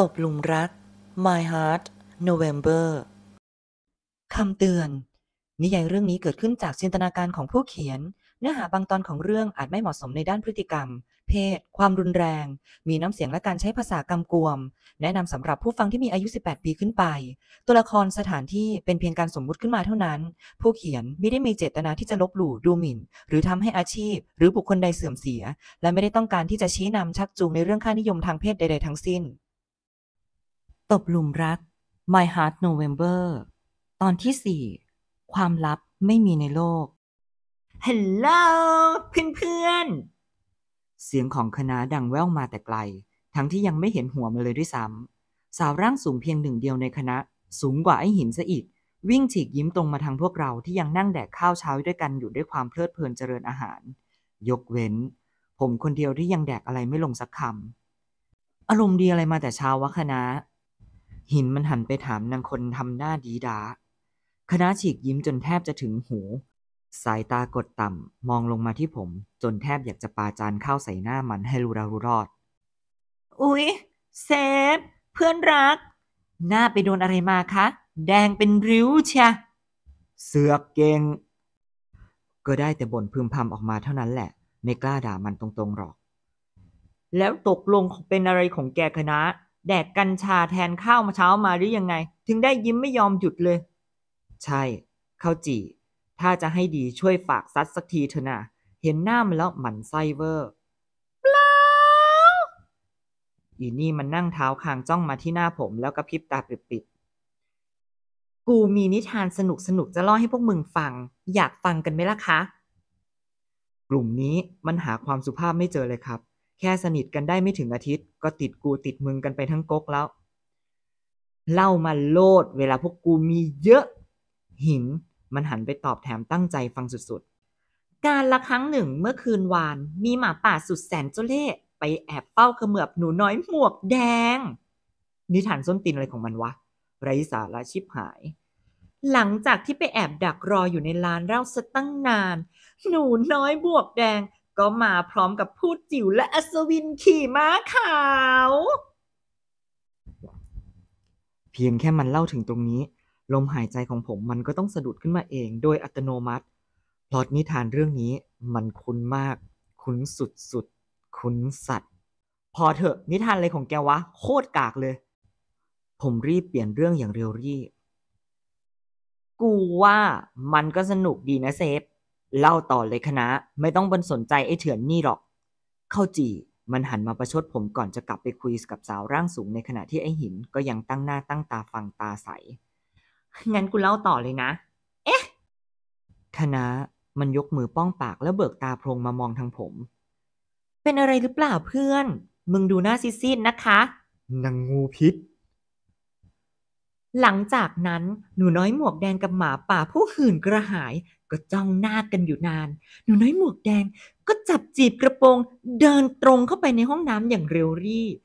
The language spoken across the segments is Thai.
ตบหลุมรัก My Heart November คำเตือน นิยายเรื่องนี้เกิดขึ้นจากจินตนาการของผู้เขียน เนื้อหาบางตอนของเรื่องอาจไม่เหมาะสมในด้านพฤติกรรม เพศ ความรุนแรง มีน้ำเสียงและการใช้ภาษากำกวม แนะนำสำหรับผู้ฟังที่มีอายุ 18 ปีขึ้นไป ตัวละครสถานที่เป็นเพียงการสมมุติขึ้นมาเท่านั้น ผู้เขียนไม่ได้มีเจตนาที่จะลบหลู่ดูหมิ่น หรือทำให้อาชีพหรือบุคคลใดเสื่อมเสีย และไม่ได้ต้องการที่จะชี้นำชักจูงในเรื่องค่านิยมทางเพศใดๆ ทั้งสิ้นตบลุมรัก My Heart November ตอนที่ 4 ความลับไม่มีในโลกฮัลโหลเพื่อนๆเสียงของคณะดังแว่วมาแต่ไกล ทั้งที่ยังไม่เห็นหัวมาเลยด้วยซ้ำ สาวร่างสูงเพียงหนึ่งเดียวในคณะ สูงกว่าไอ้หินซะอีก วิ่งฉีกยิ้มตรงมาทางพวกเราที่ยังนั่งแดกข้าวเช้าด้วยกันอยู่ด้วยความเพลิดเพลินเจริญอาหาร ยกเว้น ผมคนเดียวที่ยังแดกอะไรไม่ลงสักคำอารมณ์ดีอะไรมาแต่เช้าวะคณะหินมันหันไปถามนางคนทำหน้าดีดาคณะฉีกยิ้มจนแทบจะถึงหู สายตากดต่ำมองลงมาที่ผม จนแทบอยากจะปาจานข้าวใส่หน้ามันให้รูรารูรอด อุ๊ย เซฟ เพื่อนรัก หน้าไปโดนอะไรมาคะ แดงเป็นริ้วเชีย เสือกเก่ง ก็ได้แต่บ่นพึมพำออกมาเท่านั้นแหละ ไม่กล้าด่ามันตรง ๆ หรอก แล้วตกลงเป็นอะไรของแกคณะแดกกัญชาแทนข้าวมาเช้ามาหรือยังไง ถึงได้ยิ้มไม่ยอมหยุดเลย ใช่ข้าวจีถ้าจะให้ดีช่วยฝากซัดสักทีเถอะนะเห็นหน้ามันแล้วหมันไส้เวอร์เปล่าอีนี่มันนั่งเท้าคางจ้องมาที่หน้าผมแล้วก็พริบตาปิดๆกูมีนิทานสนุกๆ จะเล่าให้พวกมึงฟังอยากฟังกันไหมล่ะคะ กลุ่มนี้มันหาความสุภาพไม่เจอเลยครับแค่สนิทกันได้ไม่ถึงอาทิตย์ก็ติดกูติดมึงกันไปทั้งก๊กแล้ว เล่ามาโลดเวลาพวกกูมีเยอะ หินมันหันไปตอบแถมตั้งใจฟังสุดๆ การละครั้งหนึ่งเมื่อคืนวานมีหมาป่าสุดแสนเจ้าเล่ห์ไปแอบเฝ้าเขมือบหนูน้อยหมวกแดง นิทานส้นตีนอะไรของมันวะไร้สาระชิบหาย หลังจากที่ไปแอบดักรออยู่ในลานเล่าสตั้งนาน หนูน้อยบวกแดงก็มาพร้อมกับพูดจิ๋วและอัศวินขี่ม้าขาว เพียงแค่มันเล่าถึงตรงนี้ ลมหายใจของผมมันก็ต้องสะดุดขึ้นมาเองโดยอัตโนมัติพลอตนิทานเรื่องนี้มันคุ้นมากคุ้นสุดสุดคุ้นสัตว์ พอเถอะนิทานอะไรของแกวะโคตรกากเลย ผมรีบเปลี่ยนเรื่องอย่างเร็วรีบกูว่ามันก็สนุกดีนะเซฟเล่าต่อเลยคณะไม่ต้องบนสนใจไอ้เถื่อนนี่หรอก เข้าจีมันหันมาประชดผมก่อนจะกลับไปคุยกับสาวร่างสูงในขณะที่ไอ้หิน ก็ยังตั้งหน้าตั้งตาฟังตาใสงั้นกูเล่าต่อเลยนะ เอ๊ะ คณะมันยกมือป้องปากแล้วเบิกตาโพรงมามองทางผม เป็นอะไรหรือเปล่าเพื่อน มึงดูหน้าซีดๆนะคะนางงูพิษหลังจากนั้นหนูน้อยหมวกแดงกับหมาป่าผู้หื่นกระหายก็จ้องหน้ากันอยู่นาน หนูน้อยหมวกแดงก็จับจีบกระโปรง เดินตรงเข้าไปในห้องน้ำอย่างเร็วรีบ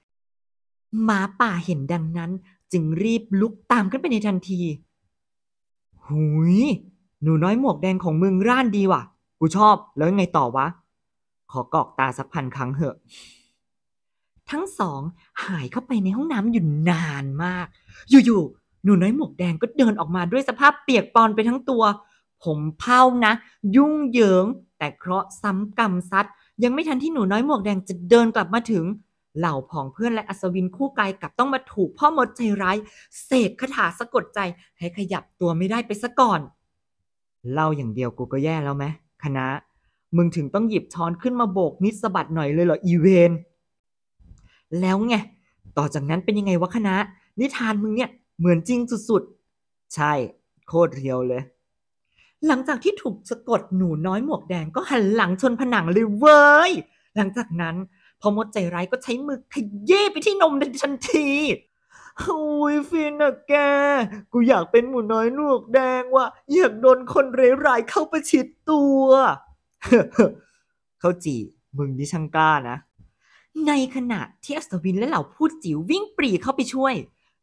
หมาป่าเห็นดังนั้น จึงรีบลุกตามขึ้นไปในทันทีหุยหนูน้อยหมวกแดงของมึงร่านดีว่ะกูชอบ แล้วไงต่อวะขอกอกตาสักพันครั้งเหอะ ทั้งสอง หายเข้าไปในห้องน้ำอยู่นานมาก อยู่ๆหนูน้อยหมวกแดงก็เดินออกมาด้วยสภาพเปียกปอนไปทั้งตัว ผมเผานะ ยุ่งเหยิงแต่เคราะห์ซ้ำกรรมซัด ยังไม่ทันที่หนูน้อยหมวกแดงจะเดินกลับมาถึง เหล่าผองเพื่อนและอัศวินคู่กายกับต้องมาถูกพ่อมดใจร้ายเสกคาถาสะกดใจ ให้ขยับตัวไม่ได้ไปซะก่อนเล่าอย่างเดียวกูก็แย่แล้วไหมคณะ มึงถึงต้องหยิบช้อนขึ้นมาโบกนิดสะบัดหน่อยเลยเหรออีเวนแล้วไงต่อจากนั้นเป็นยังไงวะคณะ นิทานมึงเนี่ยเหมือนจริงสุดๆ ใช่ โคตรเรียวเลย หลังจากที่ถูกสะกดหนูน้อยหมวกแดงก็หันหลังชนผนังเลยเว้ย หลังจากนั้นพอมดใจร้ายก็ใช้มือขยี้ไปที่นมทันที อุ้ยฟินอะแก กูอยากเป็นหมูน้อยหนวกแดงว่ะ อยากโดนคนเร้ร้ายเข้าประชิดตัวเข้าจีมึงดิช่างกล้านะ ในขณะที่อัศวินและเหล่าพูดจิ๋ววิ่งปรีเข้าไปช่วย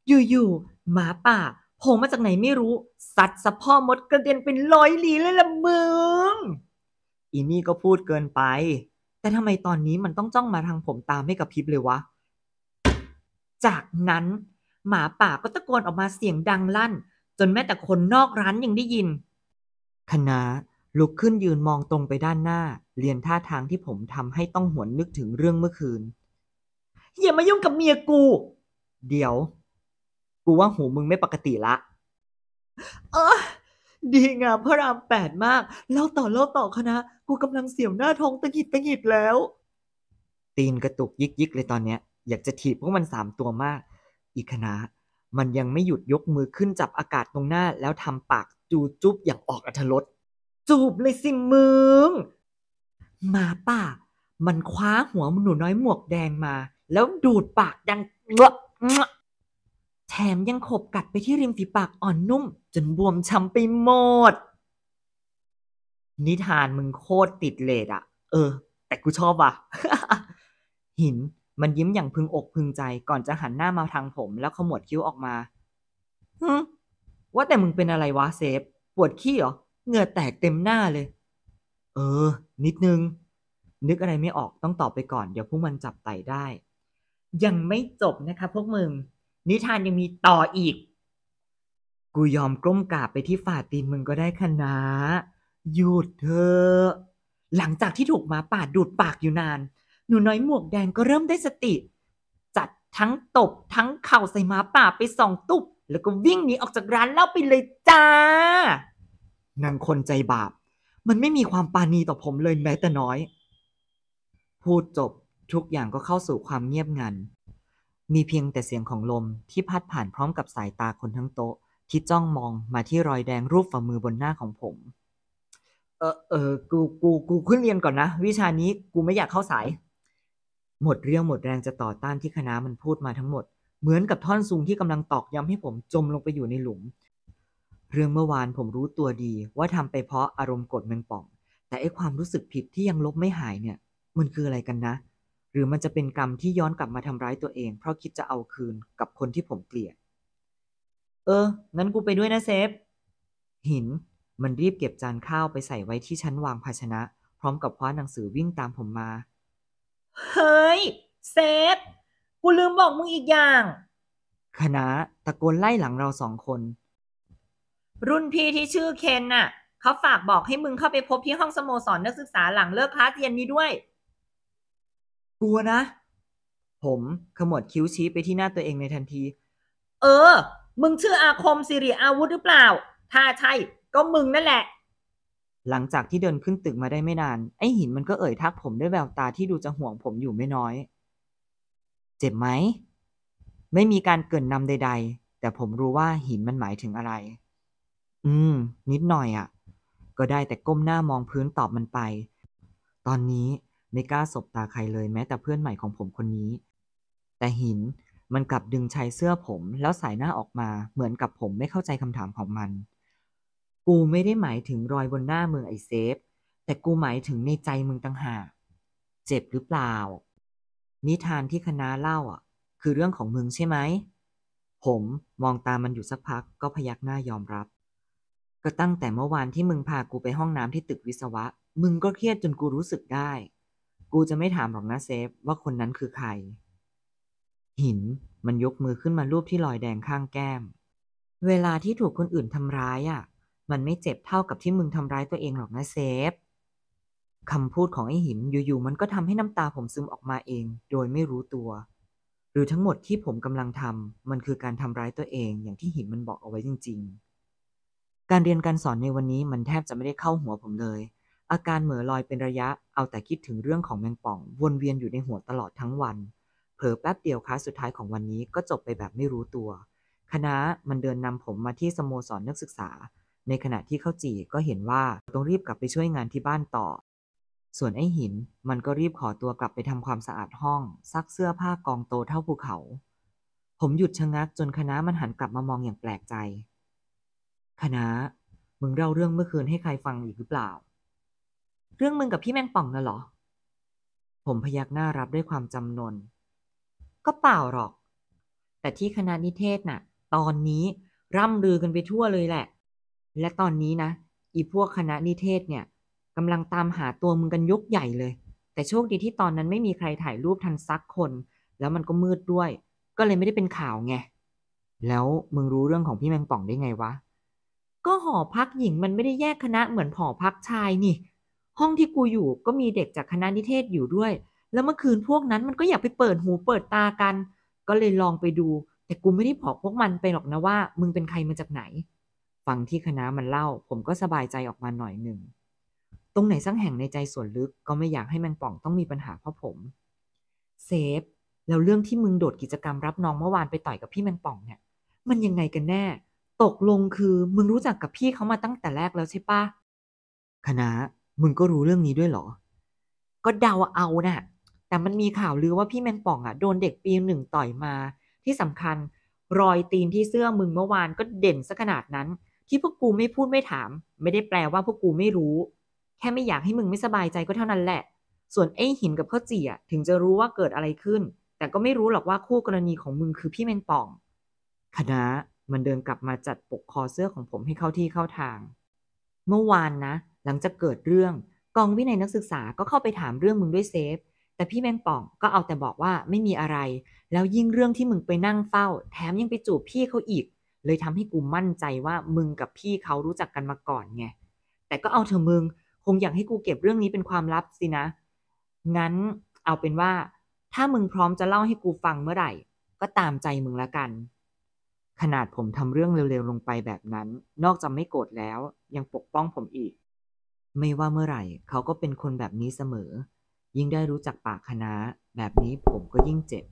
อยู่ๆหมาป่าโผล่มาจากไหนไม่รู้ สัตว์สะพ่อมดกระเด็นเป็นร้อยหลีเลยละมึง อีนี่ก็พูดเกินไป แต่ทำไมตอนนี้มันต้องจ้องมาทางผมตามไม่กระพริบเลยวะ จากนั้น หมาป่าก็ตะโกนออกมาเสียงดังลั่น จนแม้แต่คนนอกร้านยังได้ยินคณะลุกขึ้นยืนมองตรงไปด้านหน้า เรียนท่าทางที่ผมทำให้ต้องหวนนึกถึงเรื่องเมื่อคืนอย่ามายุ่งกับเมียกู เดี๋ยวกูว่าหูมึงไม่ปกติละ เออดีงามพระรามแปดมาก เล่าต่อเล่าต่อคณะกูกำลังเสียวหน้าท้องตะหิดตะหิดแล้ว ตีนกระตุกยิกยิกเลยตอนเนี้ยอยากจะถีบพวกมันสามตัวมาก อีกคณะ มันยังไม่หยุดยกมือขึ้นจับอากาศตรงหน้า แล้วทำปากจูจุบอย่างออกอัธรสจูบเลยสิมึง มาป่า มันคว้าหัวหนูน้อยหมวกแดงมา แล้วดูดปากดังเงะแถมยังขบกัดไปที่ริมฝีปากอ่อนนุ่ม จนบวมช้ำไปหมด นิทานมึงโคตรติดเลดอะเออ แต่กูชอบว่ะ หิน มันยิ้มอย่างพึงอกพึงใจ ก่อนจะหันหน้ามาทางผมแล้วขมวดคิ้วออกมาฮึว่าแต่มึงเป็นอะไรวะเซฟ ปวดขี้เหรอเหงื่อแตกเต็มหน้าเลย เออ นิดนึง นึกอะไรไม่ออกต้องตอบไปก่อนเดี๋ยวพวกมันจับไตได้ ยังไม่จบนะคะพวกมึงนิทานยังมีต่ออีก กูยอมก้มกราบไปที่ฝ่าตีนมึงก็ได้คณะหยุดเธอ หลังจากที่ถูกหมาป่าดูดปากอยู่นาน หนูน้อยหมวกแดงก็เริ่มได้สติ จัดทั้งตบ ทั้งเข่าใส่หมาป่าไปสองตุบ แล้วก็วิ่งหนีออกจากร้านเล่าไปเลยจ้า นางคนใจบาป มันไม่มีความปานีต่อผมเลยแม้แต่น้อย พูดจบ ทุกอย่างก็เข้าสู่ความเงียบงันมีเพียงแต่เสียงของลมที่พัดผ่านพร้อมกับสายตาคนทั้งโต๊ะที่จ้องมองมาที่รอยแดงรูปฝ่ามือบนหน้าของผม เออเออกู กู กูขึ้นเรียนก่อนนะ วิชานี้กูไม่อยากเข้าสาย หมดเรี่ยวหมดแรงจะต่อต้านที่คณะมันพูดมาทั้งหมดเหมือนกับท่อนซุงที่กำลังตอกย้ำให้ผมจมลงไปอยู่ในหลุมเรื่องเมื่อวานผมรู้ตัวดีว่าทำไปเพราะอารมณ์กดเมงป่องแต่ไอความรู้สึกผิดที่ยังลบไม่หายเนี่ย มันคืออะไรกันนะหรือมันจะเป็นกรรมที่ย้อนกลับมาทำร้ายตัวเอง เพราะคิดจะเอาคืนกับคนที่ผมเกลียด เออ งั้นกูไปด้วยนะเซฟ หินมันรีบเก็บจานข้าวไปใส่ไว้ที่ชั้นวางภาชนะ พร้อมกับคว้าหนังสือวิ่งตามผมมา เฮ้ย เซฟ กูลืมบอกมึงอีกอย่าง คณะตะโกนไล่หลังเราสองคน รุ่นพี่ที่ชื่อเคนน่ะเขาฝากบอกให้มึงเข้าไปพบที่ห้องสโมสรนักศึกษาหลังเลิกคลาสเย็นนี้ด้วยกลัวนะ ผมขมวดคิ้วชี้ไปที่หน้าตัวเองในทันที เออ มึงชื่ออาคมสิริอาวุธหรือเปล่า ถ้าใช่ก็มึงนั่นแหละ หลังจากที่เดินขึ้นตึกมาได้ไม่นาน ไอหินมันก็เอ่ยทักผมด้วยแววตาที่ดูจะห่วงผมอยู่ไม่น้อย เจ็บไหม ไม่มีการเกินนำใดๆ แต่ผมรู้ว่าหินมันหมายถึงอะไร อืม นิดหน่อยอะ่ะ ก็ได้แต่ก้มหน้ามองพื้นตอบมันไป ตอนนี้ไม่กล้าสบตาใครเลยแม้แต่เพื่อนใหม่ของผมคนนี้ แต่หิน มันกลับดึงชายเสื้อผมแล้วสายหน้าออกมาเหมือนกับผมไม่เข้าใจคำถามของมัน กูไม่ได้หมายถึงรอยบนหน้ามึงไอเซฟ แต่กูหมายถึงในใจมึงต่างหากเจ็บหรือเปล่า นิทานที่คณะเล่าอ่ะ คือเรื่องของมึงใช่ไหม ผมมองตามันอยู่สักพักก็พยักหน้ายอมรับ ก็ตั้งแต่เมื่อวานที่มึงพากูไปห้องน้ำที่ตึกวิศวะ มึงก็เครียดจนกูรู้สึกได้กูจะไม่ถามหรอกนะเซฟว่าคนนั้นคือใคร หิน มันยกมือขึ้นมารูปที่รอยแดงข้างแก้ม เวลาที่ถูกคนอื่นทำร้ายอะ่ะมันไม่เจ็บเท่ากับที่มึงทำร้ายตัวเองหรอกนะเซฟคำพูดของไอ้หินอยู่ๆมันก็ทำให้น้ำตาผมซึมออกมาเองโดยไม่รู้ตัว หรือทั้งหมดที่ผมกำลังทำมันคือการทำร้ายตัวเองอย่างที่หินมันบอกเอาไว้จริง ๆ การเรียนการสอนในวันนี้มันแทบจะไม่ได้เข้าหัวผมเลยอาการเหม่อลอยเป็นระยะ เอาแต่คิดถึงเรื่องของแมงป่อง วนเวียนอยู่ในหัวตลอดทั้งวัน เผลอแป๊บเดียวคะสสุดท้ายของวันนี้ก็จบไปแบบไม่รู้ตัว คณะมันเดินนำผมมาที่สโมสรนักศึกษา ในขณะที่เข้าจีก็เห็นว่าต้องรีบกลับไปช่วยงานที่บ้านต่อ ส่วนไอ้หินมันก็รีบขอตัวกลับไปทำความสะอาดห้อง ซักเสื้อผ้ากองโตเท่าภูเขา ผมหยุดชะงักจนคณะมันหันกลับมามองอย่างแปลกใจ คณะ มึงเล่าเรื่องเมื่อคืนให้ใครฟังอีกหรือเปล่าเรื่องมึงกับพี่แมงป่องน่ะเหรอ ผมพยักหน้ารับด้วยความจำนน ก็เปล่าหรอก แต่ที่คณะนิเทศน่ะตอนนี้ร่ำลือกันไปทั่วเลยแหละ และตอนนี้นะ อีพวกคณะนิเทศเนี่ยกำลังตามหาตัวมึงกันยกใหญ่เลย แต่โชคดีที่ตอนนั้นไม่มีใครถ่ายรูปทันซักคน แล้วมันก็มืดด้วย ก็เลยไม่ได้เป็นข่าวไง แล้วมึงรู้เรื่องของพี่แมงป่องได้ไงวะ ก็หอพักหญิงมันไม่ได้แยกคณะเหมือนหอพักชายนี่ห้องที่กูอยู่ก็มีเด็กจากคณะนิเทศอยู่ด้วย แล้วเมื่อคืนพวกนั้นมันก็อยากไปเปิดหูเปิดตากัน ก็เลยลองไปดู แต่กูไม่ได้บอกพวกมันไปหรอกนะว่า มึงเป็นใครมาจากไหน ฟังที่คณะมันเล่า ผมก็สบายใจออกมาหน่อยหนึ่ง ตรงไหนสักแห่งในใจส่วนลึกก็ไม่อยากให้แมงป่องต้องมีปัญหาเพราะผม เซฟ แล้วเรื่องที่มึงโดดกิจกรรมรับน้องเมื่อวานไปต่อยกับพี่แมงป่องเนี่ย มันยังไงกันแน่ ตกลงคือมึงรู้จักกับพี่เขามาตั้งแต่แรกแล้วใช่ปะคณะมึงก็รู้เรื่องนี้ด้วยเหรอ ก็เดาเอานะ่ะแต่มันมีข่าวลือว่าพี่แมงป่องอะ่ะโดนเด็กปีหนึ่งต่อยมา ที่สำคัญ รอยตีนที่เสื้อมึงเมื่อวานก็เด่นซะขนาดนั้น ที่พวกกูไม่พูดไม่ถาม ไม่ได้แปลว่าพวกกูไม่รู้ แค่ไม่อยากให้มึงไม่สบายใจก็เท่านั้นแหละ ส่วนไอ้หินกับข้อจี่อ่ะถึงจะรู้ว่าเกิดอะไรขึ้น แต่ก็ไม่รู้หรอกว่าคู่กรณีของมึงคือพี่แมงป่อง คณะมันเดินกลับมาจัดปกคอเสื้อของผมให้เข้าที่เข้าทาง เมื่อวานนะหลังจากเกิดเรื่องกองวินัยนักศึกษาก็เข้าไปถามเรื่องมึงด้วยเซฟแต่พี่แมงป่องก็เอาแต่บอกว่าไม่มีอะไร แล้วยิ่งเรื่องที่มึงไปนั่งเฝ้า แถมยังไปจูบพี่เขาอีก เลยทำให้กูมั่นใจว่ามึงกับพี่เขารู้จักกันมาก่อนไง แต่ก็เอาเธอมึงคงอยากให้กูเก็บเรื่องนี้เป็นความลับสินะ งั้นเอาเป็นว่า ถ้ามึงพร้อมจะเล่าให้กูฟังเมื่อไหร่ ก็ตามใจมึงละกัน ขนาดผมทำเรื่องเร็วๆลงไปแบบนั้น นอกจากไม่โกรธแล้วยังปกป้องผมอีกไม่ว่าเมื่อไหร่เขาก็เป็นคนแบบนี้เสมอ ยิ่งได้รู้จักปากคณะ แบบนี้ผมก็ยิ่งเจ็บ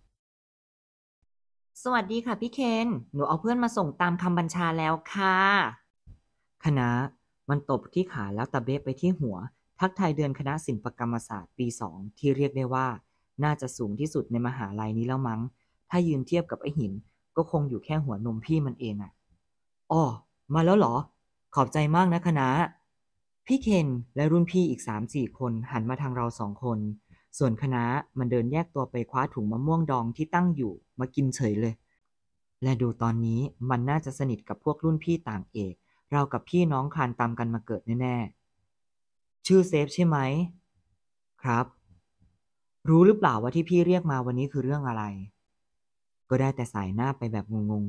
สวัสดีค่ะพี่เคนหนูเอาเพื่อนมาส่งตามคำบัญชาแล้วค่ะ คณะ มันตบที่ขาแล้วตะเบะไปที่หัว ทักทายเดือนคณะศิลปกรรมศาสตร์ปีสองที่เรียกได้ว่า น่าจะสูงที่สุดในมหาลัยนี้แล้วมั้ง ถ้ายืนเทียบกับไอหิน ก็คงอยู่แค่หัวนมพี่มันเองอะอ๋อมาแล้วเหรอ ขอบใจมากนะคณะพี่เคน และรุ่นพี่อีก3่คนหันมาทางเราสองคน ส่วนคณะมันเดินแยกตัวไปคว้าถุงมะม่วงดองที่ตั้งอยู่มากินเฉยเลย และดูตอนนี้มันน่าจะสนิทกับพวกรุ่นพี่ต่างเอก เรากับพี่น้องคานตามกันมาเกิดแน่ ๆ ชื่อเซฟใช่ไหม ครับ รู้หรือเปล่าว่าที่พี่เรียกมาวันนี้คือเรื่องอะไร ก็ได้แต่สายหน้าไปแบบงง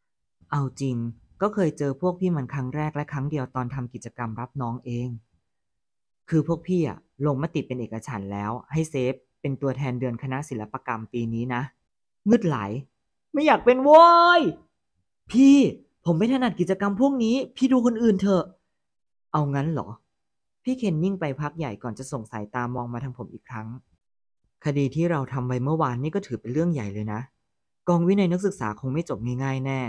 ๆ เอาจริงก็เคยเจอพวกพี่มันครั้งแรกและครั้งเดียวตอนทำกิจกรรมรับน้องเอง คือพวกพี่อะลงมติเป็นเอกฉันแล้ว ให้เซฟเป็นตัวแทนเดือนคณะศิลปกรรมปีนี้นะ งึดไหลไม่อยากเป็นวอย พี่ ผมไม่ถนัดกิจกรรมพวกนี้ พี่ดูคนอื่นเถอะ เอางั้นเหรอ พี่เคนนิ่งไปพักใหญ่ก่อนจะส่งสายตามองมาทางผมอีกครั้ง คดีที่เราทำไปเมื่อวานนี่ก็ถือเป็นเรื่องใหญ่เลยนะ กองวินัยนักศึกษาคงไม่จบง่ายๆแน่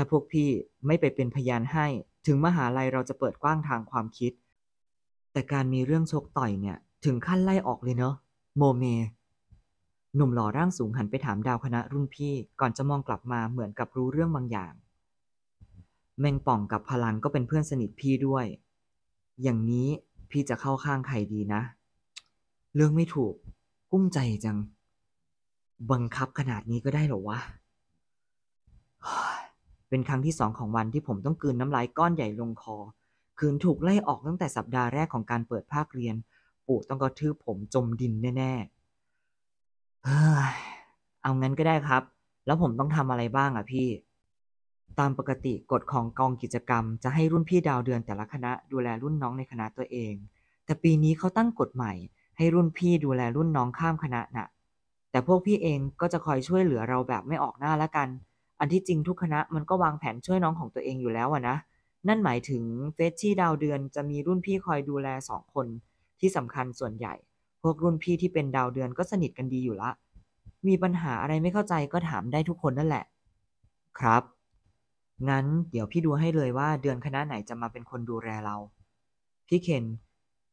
ถ้าพวกพี่ไม่ไปเป็นพยานให้ถึงมหาลัยเราจะเปิดกว้างทางความคิด แต่การมีเรื่องชกต่อยเนี่ยถึงขั้นไล่ออกเลยเนาะโมเม หนุ่มหล่อร่างสูงหันไปถามดาวคณะรุ่นพี่ก่อนจะมองกลับมาเหมือนกับรู้เรื่องบางอย่าง แมงป่องกับพลังก็เป็นเพื่อนสนิทพี่ด้วย อย่างนี้พี่จะเข้าข้างใครดีนะ เรื่องไม่ถูก กุ้มใจจังบังคับขนาดนี้ก็ได้หรอวะเป็นครั้งที่สองของวันที่ผมต้องกืนน้ำลายก้อนใหญ่ลงคอคืนถูกไล่ออกตั้งแต่สัปดาห์แรกของการเปิดภาคเรียน ปู่ต้องกระทืบผมจมดินแน่ๆเฮ้ยเอางั้นก็ได้ครับ แล้วผมต้องทำอะไรบ้างอะพี่ ตามปกติกฎของกองกิจกรรม จะให้รุ่นพี่ดาวเดือนแต่ละคณะ ดูแลรุ่นน้องในคณะตัวเอง แต่ปีนี้เขาตั้งกฎใหม่ ให้รุ่นพี่ดูแลรุ่นน้องข้ามคณะนะ่ะ แต่พวกพี่เองก็จะคอยช่วยเหลือเราแบบไม่ออกหน้าละกันอันที่จริงทุกคณะมันก็วางแผนช่วยน้องของตัวเองอยู่แล้วอะนะ นั่นหมายถึงเฟสชี่ดาวเดือนจะมีรุ่นพี่คอยดูแลสองคนที่สำคัญส่วนใหญ่ พวกรุ่นพี่ที่เป็นดาวเดือนก็สนิทกันดีอยู่ละ มีปัญหาอะไรไม่เข้าใจก็ถามได้ทุกคนนั่นแหละ ครับ งั้นเดี๋ยวพี่ดูให้เลยว่าเดือนคณะไหนจะมาเป็นคนดูแลเรา พี่เคน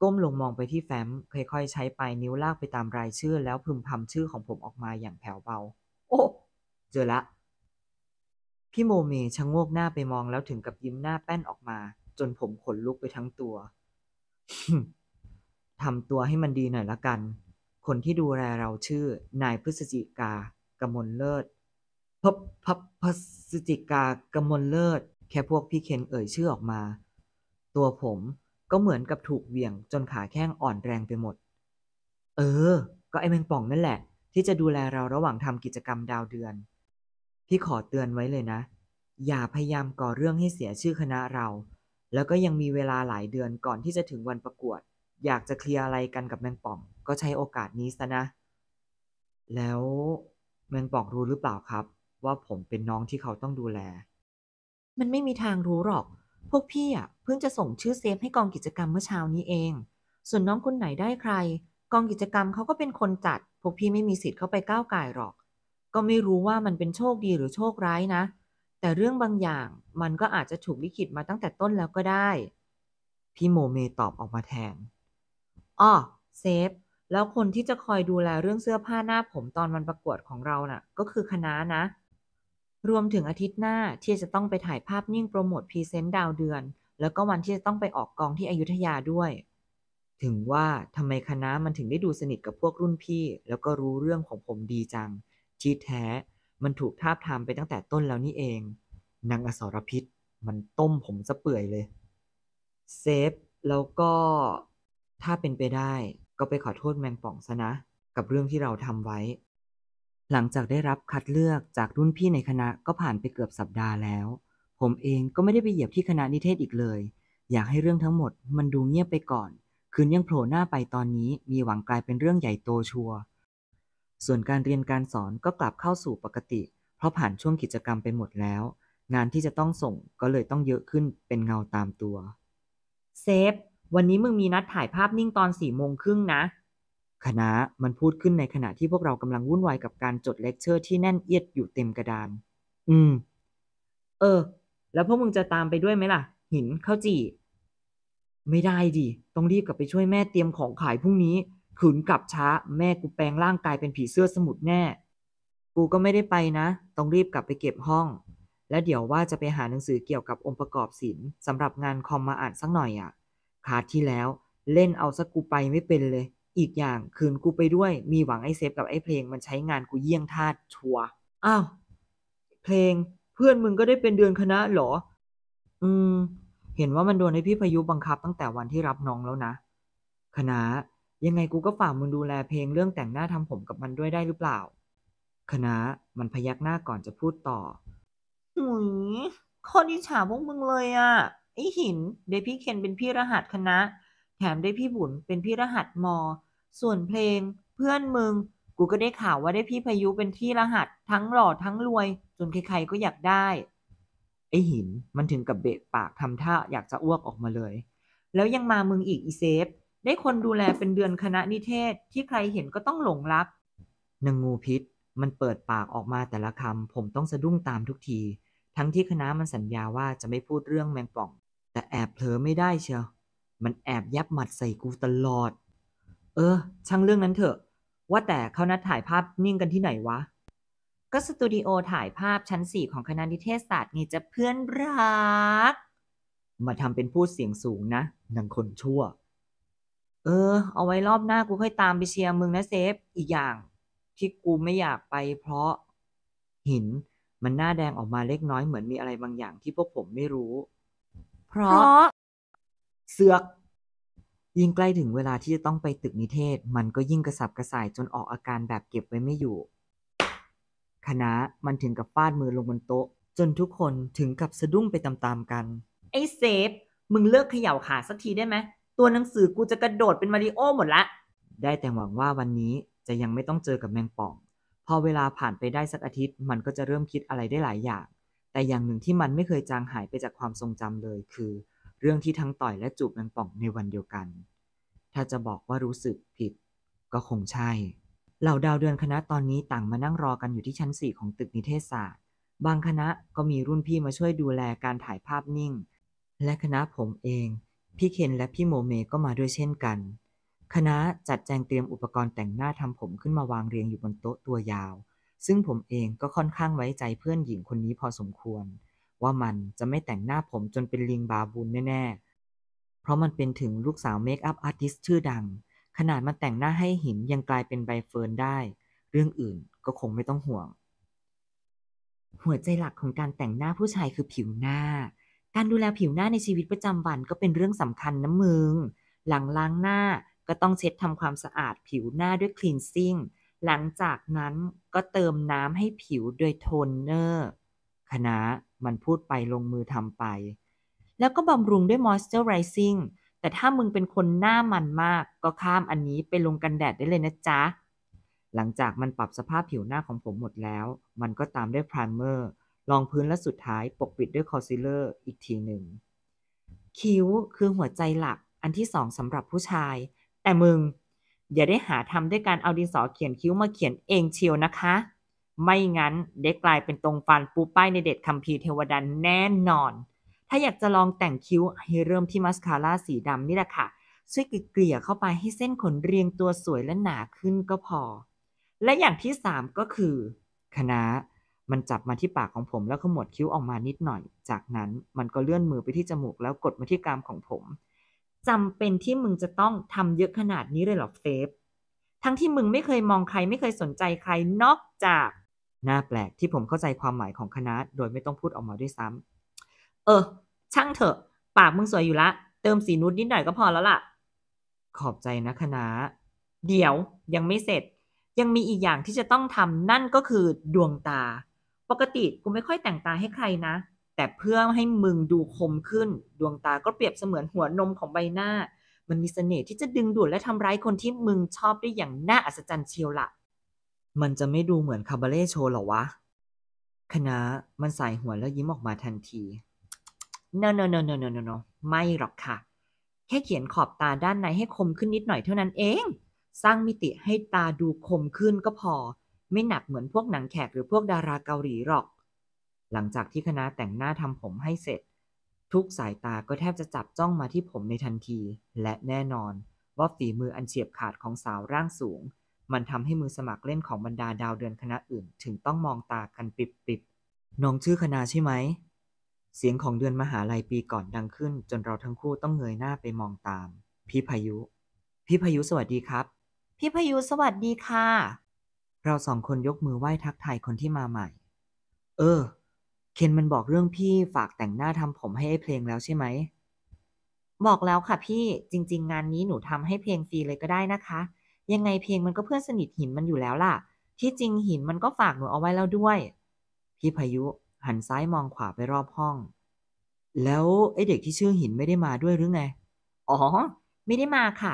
ก้มลงมองไปที่แฟ้มค่อยๆ ใช้ปลายนิ้วลากไปตามรายชื่อแล้วพึมพำชื่อของผมออกมาอย่างแผ่วเบา โอ้ เจอละพี่โมเมชะโงกหน้าไปมองแล้วถึงกับยิ้มหน้าแป้นออกมา จนผมขนลุกไปทั้งตัว ทำตัวให้มันดีหน่อยละกัน คนที่ดูแลเราชื่อนายพฤศจิกากมลเลิศพบพบพฤศจิกากมลเลิศ แค่พวกพี่เคนเอ่ย ชื่อออกมา ตัวผมก็เหมือนกับถูกเหวี่ยง จนขาแข้งอ่อนแรงไปหมด เออ ก็ไอแมงป่องนั่นแหละ ที่จะดูแลเราระหว่างทำกิจกรรมดาวเดือนพี่ขอเตือนไว้เลยนะ อย่าพยายามก่อเรื่องให้เสียชื่อคณะเรา แล้วก็ยังมีเวลาหลายเดือนก่อนที่จะถึงวันประกวด อยากจะเคลียร์อะไรกันกับแมงป่อง ก็ใช้โอกาสนี้ซะนะ แล้วแมงป่องรู้หรือเปล่าครับ ว่าผมเป็นน้องที่เขาต้องดูแล มันไม่มีทางรู้หรอก พวกพี่อ่ะเพิ่งจะส่งชื่อเซฟให้กองกิจกรรมเมื่อเช้านี้เอง ส่วนน้องคนไหนได้ใคร กองกิจกรรมเขาก็เป็นคนจัด พวกพี่ไม่มีสิทธิ์เข้าไปก้าวไก่หรอกก็ไม่รู้ว่ามันเป็นโชคดีหรือโชคร้ายนะ แต่เรื่องบางอย่างมันก็อาจจะถูกลิขิตมาตั้งแต่ต้นแล้วก็ได้ พี่โมเมตอบออกมาแทน อ้อเซฟ แล้วคนที่จะคอยดูแลเรื่องเสื้อผ้าหน้าผมตอนวันประกวดของเรานะ่ะก็คือคณะนะ รวมถึงอาทิตย์หน้าที่จะต้องไปถ่ายภาพนิ่งโปรโมทพรีเซนต์ดาวเดือน แล้วก็วันที่จะต้องไปออกกองที่อยุธยาด้วย ถึงว่าทำไมคณะมันถึงได้ดูสนิทกับพวกรุ่นพี่ แล้วก็รู้เรื่องของผมดีจังที่แท้มันถูกทาบทามไปตั้งแต่ต้นแล้วนี่เองนางอสรพิษ มันต้มผมซะเปื่อยเลย เซฟ แล้วก็ถ้าเป็นไปได้ ก็ไปขอโทษแมงป่องซะนะ กับเรื่องที่เราทำไว้ หลังจากได้รับคัดเลือกจากรุ่นพี่ในคณะก็ผ่านไปเกือบสัปดาห์แล้ว ผมเองก็ไม่ได้ไปเหยียบที่คณะนิเทศอีกเลย อยากให้เรื่องทั้งหมดมันดูเงียบไปก่อน คืนยังโผล่หน้าไปตอนนี้ มีหวังกลายเป็นเรื่องใหญ่โตชัวร์ส่วนการเรียนการสอนก็กลับเข้าสู่ปกติ เพราะผ่านช่วงกิจกรรมไปหมดแล้ว งานที่จะต้องส่งก็เลยต้องเยอะขึ้นเป็นเงาตามตัว เซฟ วันนี้มึงมีนัดถ่ายภาพนิ่งตอนสี่โมงครึ่งนะคณะมันพูดขึ้นในขณะที่พวกเรากำลังวุ่นวายกับการจดเลคเชอร์ที่แน่นเอียดอยู่เต็มกระดาน อืม เออ แล้วพวกมึงจะตามไปด้วยไหมล่ะ หินเข้าจีไม่ได้ดิต้องรีบกลับไปช่วยแม่เตรียมของขายพรุ่งนี้ขืนกลับช้า แม่กูแปลงร่างกายเป็นผีเสื้อสมุดแน่ กูก็ไม่ได้ไปนะ ต้องรีบกลับไปเก็บห้อง และเดี๋ยวว่าจะไปหาหนังสือเกี่ยวกับองค์ประกอบศิลป์สำหรับงานคอมมาอ่านสักหน่อยอะ่ะคาดที่แล้ว เล่นเอาสักกูไปไม่เป็นเลย อีกอย่างคืนกูไปด้วย มีหวังไอ้เซฟกับไอ้เพลงมันใช้งานกูเยี่ยงทาุชัวอ้าวเพลง เพื่อนมึงก็ได้เป็นเดือนคณะหรอ อืม เห็นว่ามันโดนให้พี่พายุบังคับตั้งแต่วันที่รับน้องแล้วนะคณะยังไงกูก็ฝากมึงดูแลเพลงเรื่องแต่งหน้าทำผมกับมันด้วยได้หรือเปล่า คณะมันพยักหน้าก่อนจะพูดต่อหุยคนอิจฉาพวกมึงเลยอะ่ะ ไอหินเดพี่เคนเป็นพี่รหัสคณะ แถมได้พี่บุญเป็นพี่รหัสมอ ส่วนเพลง เพื่อนมึงกูก็ได้ข่าวว่าได้พี่พายุเป็นพี่รหัสทั้งหล่อทั้งรวย จนใครๆก็อยากได้ ไอหิน มันถึงกับเบะปากทำท่าอยากจะอ้วกออกมาเลย แล้วยังมามึงอีกอีเซฟได้คนดูแลเป็นเดือนคณะนิเทศที่ใครเห็นก็ต้องหลงรักนางงูพิษ มันเปิดปากออกมาแต่ละคำ ผมต้องสะดุ้งตามทุกที ทั้งที่คณะมันสัญญาว่าจะไม่พูดเรื่องแมงป่อง แต่แอบเผลอไม่ได้เชียว มันแอบยับหมัดใส่กูตลอด เออ ช่างเรื่องนั้นเถอะ ว่าแต่เขานัดถ่ายภาพนิ่งกันที่ไหนวะ ก็สตูดิโอถ่ายภาพชั้นสี่ของคณะนิเทศศาสตร์นี่จะเพื่อนรัก มาทำเป็นพูดเสียงสูงนะนังคนชั่วเออ เอาไว้รอบหน้ากูค่อยตามไปเชียร์มึงนะเซฟอีกอย่าง ที่กูไม่อยากไปเพราะ หิน มันหน้าแดงออกมาเล็กน้อยเหมือนมีอะไรบางอย่างที่พวกผมไม่รู้ เพราะ เสือก ยิ่งใกล้ถึงเวลาที่จะต้องไปตึกนิเทศ มันก็ยิ่งกระสับกระส่ายจนออกอาการแบบเก็บไว้ไม่อยู่ คณะมันถึงกับฟาดมือลงบนโต๊ะ จนทุกคนถึงกับสะดุ้งไปตามๆกัน ไอ้เซฟมึงเลิกเขย่าขาสักทีได้ไหมตัวหนังสือกูจะกระโดดเป็นมาริโอหมดละ ได้แต่หวังว่าวันนี้จะยังไม่ต้องเจอกับแมงป่องพอเวลาผ่านไปได้สักอาทิตย์มันก็จะเริ่มคิดอะไรได้หลายอย่าง แต่อย่างหนึ่งที่มันไม่เคยจางหายไปจากความทรงจำเลย คือเรื่องที่ทั้งต่อยและจูบแมงป่องในวันเดียวกัน ถ้าจะบอกว่ารู้สึกผิด ก็คงใช่ เหล่าดาวเดือนคณะตอนนี้ต่างมานั่งรอกันอยู่ที่ชั้นสี่ของตึกนิเทศศาสตร์ บางคณะก็มีรุ่นพี่มาช่วยดูแลการถ่ายภาพนิ่ง และคณะผมเองพี่เคนและพี่โมเมก็มาด้วยเช่นกัน คณะจัดแจงเตรียมอุปกรณ์แต่งหน้าทำผมขึ้นมาวางเรียงอยู่บนโต๊ะตัวยาว ซึ่งผมเองก็ค่อนข้างไว้ใจเพื่อนหญิงคนนี้พอสมควร ว่ามันจะไม่แต่งหน้าผมจนเป็นลิงบาบูนแน่ๆ เพราะมันเป็นถึงลูกสาวเมคอัพอาร์ติสชื่อดัง ขนาดมาแต่งหน้าให้หินยังกลายเป็นใบเฟิร์นได้ เรื่องอื่นก็คงไม่ต้องห่วง หัวใจหลักของการแต่งหน้าผู้ชายคือผิวหน้าการดูแลผิวหน้าในชีวิตประจำวันก็เป็นเรื่องสำคัญนะมึง หลังล้างหน้าก็ต้องเช็ดทำความสะอาดผิวหน้าด้วยคลีนซิ่ง หลังจากนั้นก็เติมน้ำให้ผิวโดยโทนเนอร์คณะมันพูดไปลงมือทำไป แล้วก็บำรุงด้วยมอยส์เจอร์ไรซิ่ง แต่ถ้ามึงเป็นคนหน้ามันมากก็ข้ามอันนี้ไปลงกันแดดได้เลยนะจ๊ะ หลังจากมันปรับสภาพผิวหน้าของผมหมดแล้ว มันก็ตามด้วยพรเมอร์รองพื้นและสุดท้ายปกปิดด้วยคอนซีลเลอร์อีกทีหนึ่ง คิ้วคือหัวใจหลักอันที่สองสำหรับผู้ชาย แต่มึง อย่าได้หาทำด้วยการเอาดินสอเขียนคิ้วมาเขียนเองเชียวนะคะ ไม่งั้นเด็กกลายเป็นตรงฟันปูป้ายในเด็ดคัมภีร์เทวดันแน่นอน ถ้าอยากจะลองแต่งคิ้วให้เริ่มที่มัสคาร่าสีดำนี่แหละค่ะช่วยเกลี่ยเข้าไปให้เส้นขนเรียงตัวสวยและหนาขึ้นก็พอ และอย่างที่สามก็คือคณะน้ามันจับมาที่ปากของผมแล้วขมวดคิ้วออกมานิดหน่อย จากนั้นมันก็เลื่อนมือไปที่จมูกแล้วกดมาที่กรามของผมจำเป็นที่มึงจะต้องทำเยอะขนาดนี้เลยหรอเฟฟ ทั้งที่มึงไม่เคยมองใครไม่เคยสนใจใครนอกจากน่าแปลกที่ผมเข้าใจความหมายของคณะโดยไม่ต้องพูดออกมาด้วยซ้ำ เออ ช่างเถอะ ปากมึงสวยอยู่ละ เติมสีนูดนิดหน่อยก็พอแล้วล่ะ ขอบใจนะคณะ เดี๋ยวยังไม่เสร็จ ยังมีอีกอย่างที่จะต้องทำนั่นก็คือดวงตาปกติกูไม่ค่อยแต่งตาให้ใครนะ แต่เพื่อให้มึงดูคมขึ้น ดวงตาก็เปรียบเสมือนหัวนมของใบหน้า มันมีเสน่ห์ที่จะดึงดูดและทำร้ายคนที่มึงชอบได้อย่างน่าอัศจรรย์เชียวละมันจะไม่ดูเหมือนคาบาเล่โชว์หรอวะคณะมันสายหัวแล้วยิ้มออกมาทันที no no no no no no no ไม่หรอกค่ะ แค่เขียนขอบตาด้านในให้คมขึ้นนิดหน่อยเท่านั้นเอง สร้างมิติให้ตาดูคมขึ้นก็พอไม่หนักเหมือนพวกหนังแขกหรือพวกดาราเกาหลีหรอก หลังจากที่คณะแต่งหน้าทำผมให้เสร็จ ทุกสายตาก็แทบจะจับจ้องมาที่ผมในทันที และแน่นอนว่าฝีมืออันเฉียบขาดของสาวร่างสูง มันทำให้มือสมัครเล่นของบรรดาดาวเดือนคณะอื่น ถึงต้องมองตากันปิปิบน้องชื่อคณะใช่ไหม เสียงของเดือนมหาลัยปีก่อนดังขึ้น จนเราทั้งคู่ต้องเงยหน้าไปมองตาม พี่พายุ พี่พายุสวัสดีครับ พี่พายุสวัสดีค่ะเราสองคนยกมือไหว้ทักทายคนที่มาใหม่ เออ เคนมันบอกเรื่องพี่ฝากแต่งหน้าทำผมให้ไอ้เพลงแล้วใช่ไหม บอกแล้วค่ะพี่ จริง ๆ งานนี้หนูทำให้เพลงฟรีเลยก็ได้นะคะ ยังไงเพลงมันก็เพื่อนสนิทหินมันอยู่แล้วล่ะ ที่จริงหินมันก็ฝากหนูเอาไว้แล้วด้วย พี่พายุหันซ้ายมองขวาไปรอบห้อง แล้วไอ้เด็กที่ชื่อหินไม่ได้มาด้วยหรือไง อ๋อ ไม่ได้มาค่ะ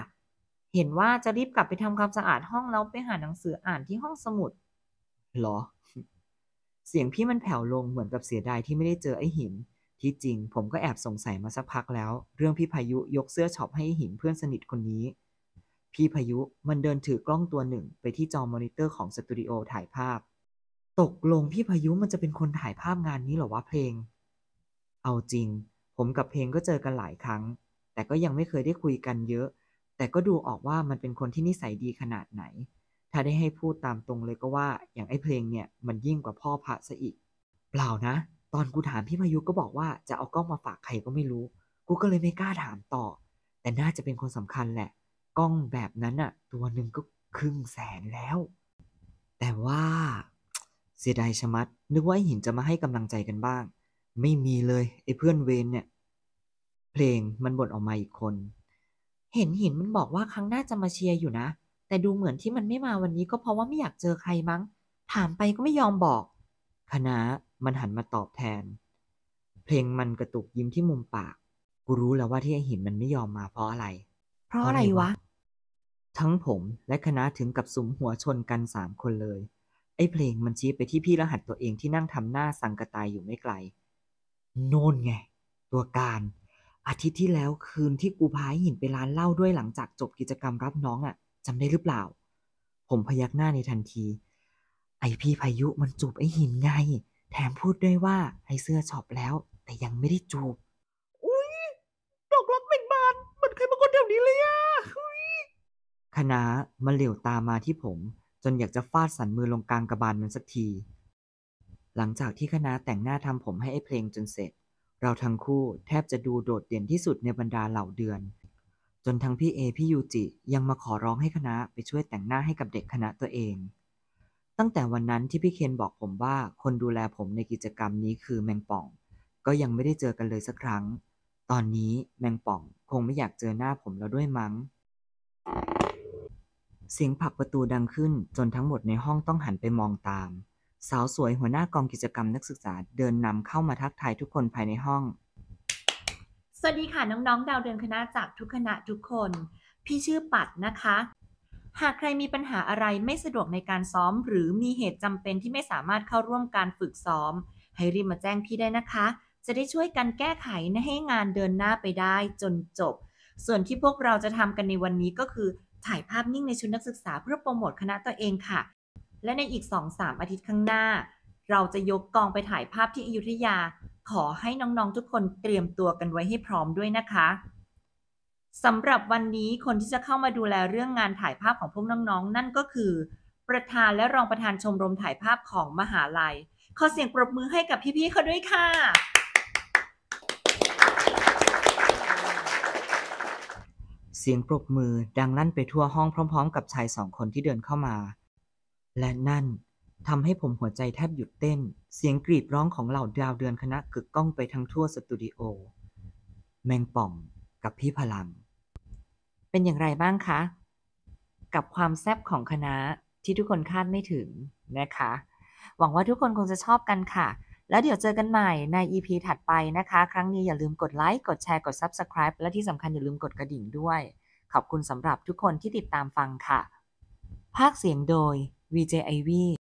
เห็นว่าจะรีบกลับไปทำความสะอาดห้องแล้ว ไปหาหนังสืออ่านที่ห้องสมุดหรอ เสียงพี่มันแผ่วลงเหมือนกับเสียดายที่ไม่ได้เจอไอ้หินที่จริง ผมก็แอบสงสัยมาสักพักแล้ว เรื่องพี่พายุยกเสื้อช็อปให้หินเพื่อนสนิทคนนี้ พี่พายุมันเดินถือกล้องตัวหนึ่ง ไปที่จอมอนิเตอร์ของสตูดิโอถ่ายภาพ ตกลงพี่พายุมันจะเป็นคนถ่ายภาพงานนี้หรอวะเพลง เอาจริง ผมกับเพลงก็เจอกันหลายครั้ง แต่ก็ยังไม่เคยได้คุยกันเยอะแต่ก็ดูออกว่ามันเป็นคนที่นิสัยดีขนาดไหน ถ้าได้ให้พูดตามตรงเลยก็ว่า อย่างไอ้เพลงเนี่ย มันยิ่งกว่าพ่อพระซะอีก เปล่านะ ตอนกูถามพี่มายุก็บอกว่าจะเอากล้องมาฝากใครก็ไม่รู้ กูก็เลยไม่กล้าถามต่อ แต่น่าจะเป็นคนสำคัญแหละ กล้องแบบนั้นอะตัวหนึ่งก็ครึ่งแสนแล้ว แต่ว่า เสียดายชะมัด นึกว่าไอหินจะมาให้กำลังใจกันบ้าง ไม่มีเลยไอ้เพื่อนเวนเนี่ยเพลงมันบ่นออกมาอีกคนเห็นหินมันบอกว่าครั้งหน้าจะมาเชียร์อยู่นะ แต่ดูเหมือนที่มันไม่มาวันนี้ก็เพราะว่าไม่อยากเจอใครมั้ง ถามไปก็ไม่ยอมบอก คณะมันหันมาตอบแทน เพลงมันกระตุกยิ้มที่มุมปาก กูรู้แล้วว่าที่ไอหินมันไม่ยอมมาเพราะอะไร เพราะอะไรวะ ทั้งผมและคณะถึงกับสุมหัวชนกันสามคนเลย ไอ้เพลงมันชี้ไปที่พี่รหัสตัวเองที่นั่งทำหน้าสังกตายอยู่ไม่ไกล โน่นไง ตัวการอาทิตย์ที่แล้วคืนที่กูพายหินไปร้านเหล้าด้วยหลังจากจบกิจกรรมรับน้องอะ่ะจำได้หรือเปล่า ผมพยักหน้าในทันที ไอพี่พายุมันจูบไอหินไง แถมพูดด้วยว่าไอเสื้อช็อปแล้ว แต่ยังไม่ได้จูบอุ้ยดอกรักเบ่งบาน มันเคยมาคนเดียวนี้เลยอะคณะมันเหลียวตามาที่ผม จนอยากจะฟาดสันมือลงกลางกระบาลมันสักที หลังจากที่คณะแต่งหน้าทำผมให้ไอเพลงจนเสร็จเราทั้งคู่แทบจะดูโดดเด่นที่สุดในบรรดาเหล่าเดือน จนทั้งพี่เอ พี่ยูจิยังมาขอร้องให้คณะไปช่วยแต่งหน้าให้กับเด็กคณะตัวเอง ตั้งแต่วันนั้นที่พี่เคนบอกผมว่า คนดูแลผมในกิจกรรมนี้คือแมงป่อง ก็ยังไม่ได้เจอกันเลยสักครั้ง ตอนนี้แมงป่องคงไม่อยากเจอหน้าผมแล้วด้วยมั้งเสียงผักประตูดังขึ้น จนทั้งหมดในห้องต้องหันไปมองตามสาวสวยหัวหน้ากองกิจกรรมนักศึกษาเดินนำเข้ามาทักทายทุกคนภายในห้อง สวัสดีค่ะ น้องๆ ดาวเดือนคณะจากทุกคณะทุกคน พี่ชื่อปัดนะคะ หากใครมีปัญหาอะไรไม่สะดวกในการซ้อม หรือมีเหตุจำเป็นที่ไม่สามารถเข้าร่วมการฝึกซ้อม ให้รีบมาแจ้งพี่ได้นะคะ จะได้ช่วยกันแก้ไขให้งานเดินหน้าไปได้จนจบ ส่วนที่พวกเราจะทำกันในวันนี้ก็คือถ่ายภาพนิ่งในชุดนักศึกษา เพื่อโปรโมทคณะตัวเองค่ะและในอีก2-3อาทิตย์ข้างหน้า เราจะยกกองไปถ่ายภาพที่อยุธยา ขอให้น้องๆทุกคนเตรียมตัวกันไว้ให้พร้อมด้วยนะคะสำหรับวันนี้คนที่จะเข้ามาดูแลเรื่องงานถ่ายภาพของพวกน้องๆ นั่นก็คือ ประธานและรองประธานชมรมถ่ายภาพของมหาลัยขอเสียงปรบมือให้กับพี่ๆเขาด้วยค่ะ เสียงปรบมือดังลั่นไปทั่วห้องพร้อมๆ กับชายสองคนที่เดินเข้ามาและนั่นทำให้ผมหัวใจแทบหยุดเต้น เสียงกรีดร้องของเหล่าดาวเดือนคณะกึกก้องไปทั้งทั่วสตูดิโอ แมงป่องกับพี่พลัง เป็นอย่างไรบ้างคะ กับความแซบของคณะที่ทุกคนคาดไม่ถึงนะคะ หวังว่าทุกคนคงจะชอบกันค่ะ แล้วเดี๋ยวเจอกันใหม่ใน EP ถัดไปนะคะ ครั้งนี้อย่าลืมกดไลค์ กดแชร์ กด Subscribe และที่สำคัญอย่าลืมกดกระดิ่งด้วย ขอบคุณสำหรับทุกคนที่ติดตามฟังค่ะ ภาคเสียงโดยวีเจไอวี่